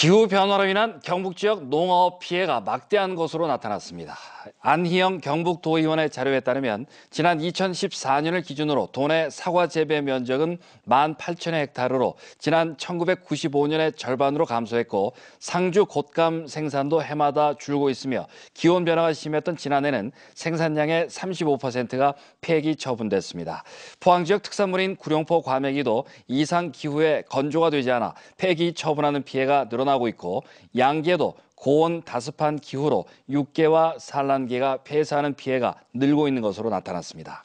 기후 변화로 인한 경북 지역 농업 피해가 막대한 것으로 나타났습니다. 안희영 경북도의원의 자료에 따르면 지난 2014년을 기준으로 도내 사과 재배 면적은 18,000의 헥타르로 지난 1995년의 절반으로 감소했고 상주 곶감 생산도 해마다 줄고 있으며 기온 변화가 심했던 지난해는 생산량의 35%가 폐기 처분됐습니다. 포항 지역 특산물인 구룡포 과메기도 이상 기후에 건조가 되지 않아 폐기 처분하는 피해가 늘어 늘어나고 있고 양계도 고온 다습한 기후로 육계와 산란계가 폐사하는 피해가 늘고 있는 것으로 나타났습니다.